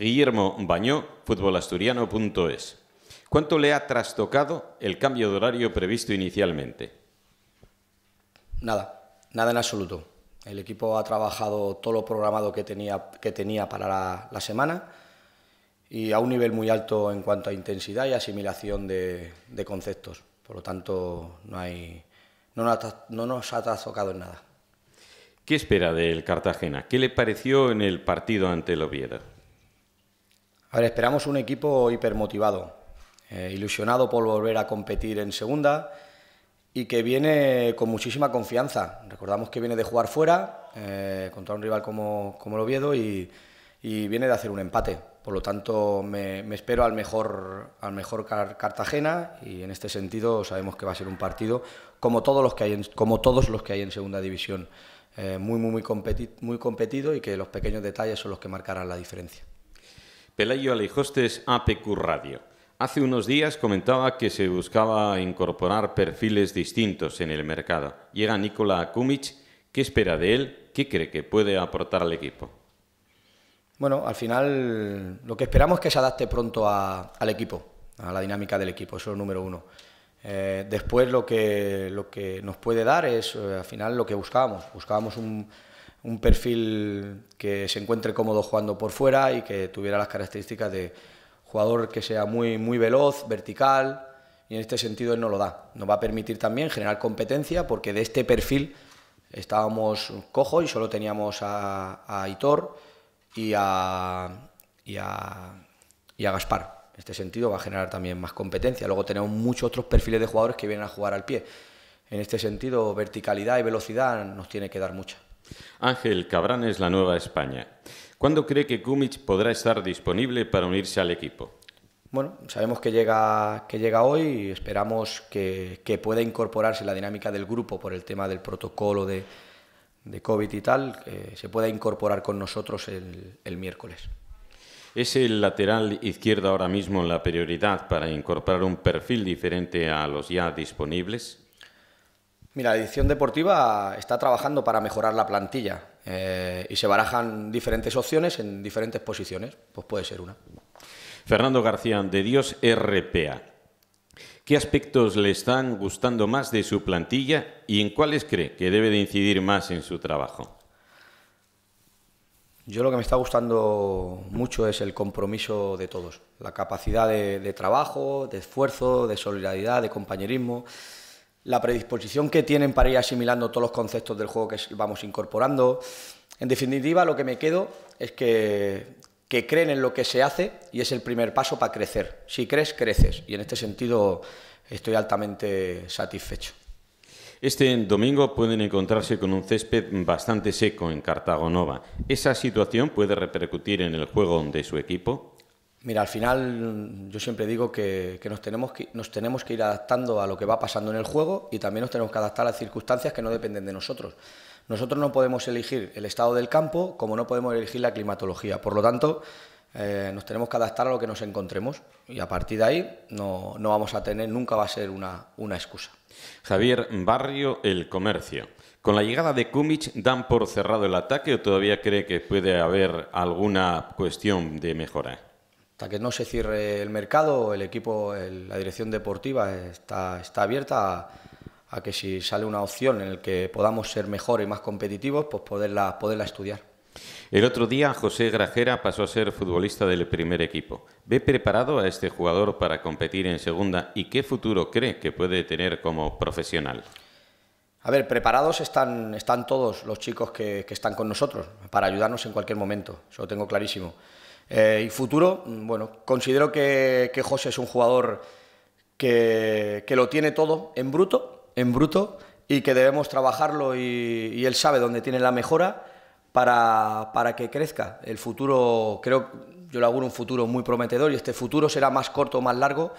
Guillermo Bañó, futbolasturiano.es. ¿Cuánto le ha trastocado el cambio de horario previsto inicialmente? Nada, nada en absoluto. El equipo ha trabajado todo lo programado que tenía, que tenía para la, semana y a un nivel muy alto en cuanto a intensidad y asimilación de, conceptos. Por lo tanto, no, hay, ha, no nos ha trastocado en nada. ¿Qué espera del Cartagena? ¿Qué le pareció en el partido ante el Oviedo? esperamos un equipo hipermotivado, eh, ilusionado por volver a competir en segunda y que viene con muchísima confianza. Recordamos que viene de jugar fuera eh, contra un rival como, como el Oviedo y, viene de hacer un empate. Por lo tanto, me, espero al mejor, al mejor Cartagena y en este sentido sabemos que va a ser un partido como todos los que hay en, como todos los que hay en segunda división, eh, muy, muy, muy, muy competido y que los pequeños detalles son los que marcarán la diferencia. Pelayo Alejostes, APQ Radio. Hace unos días comentaba que se buscaba incorporar perfiles distintos en el mercado. Llega Nicola Kumic, ¿qué espera de él? ¿Qué cree que puede aportar al equipo? Bueno, al final lo que esperamos es que se adapte pronto al equipo, a la dinámica del equipo, eso es lo número uno. Eh, después lo que, lo que nos puede dar es, eh, al final, lo que buscábamos. Buscábamos un, un perfil que se encuentre cómodo jugando por fuera y que tuviera las características de jugador que sea muy, muy veloz, vertical, y en este sentido él no lo da. Nos va a permitir también generar competencia porque de este perfil estábamos cojo y solo teníamos a, a Hitor y y, a, y a Gaspar. En este sentido va a generar también más competencia. Luego tenemos muchos otros perfiles de jugadores que vienen a jugar al pie. En este sentido, verticalidad y velocidad nos tiene que dar mucha. Ángel Cabrán es la nueva España. ¿Cuándo cree que kumich podrá estar disponible para unirse al equipo? Bueno, sabemos que llega, que llega hoy y esperamos que, pueda incorporarse la dinámica del grupo por el tema del protocolo de, COVID y tal, se pueda incorporar con nosotros el, el, miércoles. ¿Es el lateral izquierdo ahora mismo la prioridad para incorporar un perfil diferente a los ya disponibles? Mira, la edición deportiva está trabajando para mejorar la plantilla eh, y se barajan diferentes opciones en diferentes posiciones, pues puede ser una. Fernando García, de Dios RPA. ¿Qué aspectos le están gustando más de su plantilla y en cuáles cree que debe de incidir más en su trabajo? Yo lo que me está gustando mucho es el compromiso de todos, la capacidad de trabajo, de esfuerzo, de solidaridad, de compañerismo la predisposición que tienen para ir asimilando todos los conceptos del juego que vamos incorporando. En definitiva, lo que me quedo es que, creen en lo que se hace y es el primer paso para crecer. Si crees, creces. Y en este sentido estoy altamente satisfecho. Este domingo pueden encontrarse con un césped bastante seco en nova ¿Esa situación puede repercutir en el juego de su equipo? Mira, al final yo siempre digo que, nos tenemos que nos tenemos que ir adaptando a lo que va pasando en el juego y también nos tenemos que adaptar a las circunstancias que no dependen de nosotros. Nosotros no podemos elegir el estado del campo como no podemos elegir la climatología. Por lo tanto, eh, nos tenemos que adaptar a lo que nos encontremos y a partir de ahí no, vamos a tener, nunca va a ser una, excusa. Javier Barrio, el comercio. ¿Con la llegada de Kumic dan por cerrado el ataque o todavía cree que puede haber alguna cuestión de mejora? hasta que no se cierre el mercado, el equipo, la dirección deportiva está, está abierta a, que si sale una opción en la que podamos ser mejores y más competitivos, pues poderla, poderla estudiar. El otro día José Grajera pasó a ser futbolista del primer equipo. ¿Ve preparado a este jugador para competir en segunda y qué futuro cree que puede tener como profesional? A ver, preparados están, están todos los chicos que, que están con nosotros para ayudarnos en cualquier momento, eso lo tengo clarísimo. Eh, y futuro. Bueno, considero que, José es un jugador que, lo tiene todo en bruto, en bruto, y que debemos trabajarlo y, él sabe dónde tiene la mejora para, que crezca. El futuro, creo, yo le auguro un futuro muy prometedor y este futuro será más corto o más largo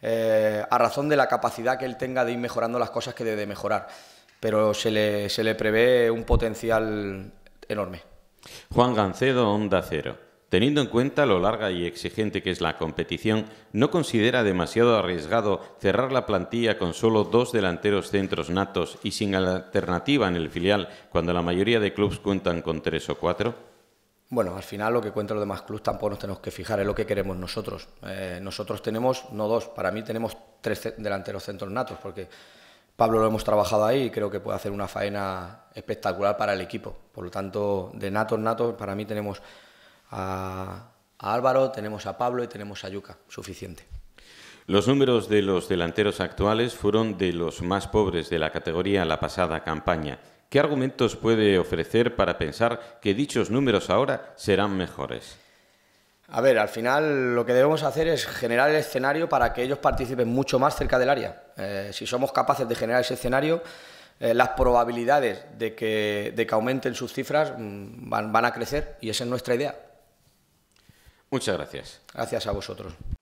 eh, a razón de la capacidad que él tenga de ir mejorando las cosas que debe mejorar. Pero se le, se le prevé un potencial enorme. Juan Gancedo, Onda Cero. Teniendo en cuenta lo larga y exigente que es la competición, ¿no considera demasiado arriesgado cerrar la plantilla con solo dos delanteros centros natos y sin alternativa en el filial cuando la mayoría de clubes cuentan con tres o cuatro? Bueno, al final lo que cuentan los demás clubes tampoco nos tenemos que fijar, es lo que queremos nosotros. Eh, nosotros tenemos, no dos, para mí tenemos tres delanteros centros natos, porque Pablo lo hemos trabajado ahí y creo que puede hacer una faena espectacular para el equipo. Por lo tanto, de natos natos, para mí tenemos a, Álvaro, tenemos a Pablo y tenemos a Yuca, suficiente. Los números de los delanteros actuales fueron de los más pobres de la categoría la pasada campaña. ¿Qué argumentos puede ofrecer para pensar que dichos números ahora serán mejores? A ver, al final lo que debemos hacer es generar el escenario para que ellos participen mucho más cerca del área. Eh, si somos capaces de generar ese escenario, eh, las probabilidades de que, aumenten sus cifras mm, van a crecer y esa es nuestra idea. Muchas gracias. Gracias a vosotros.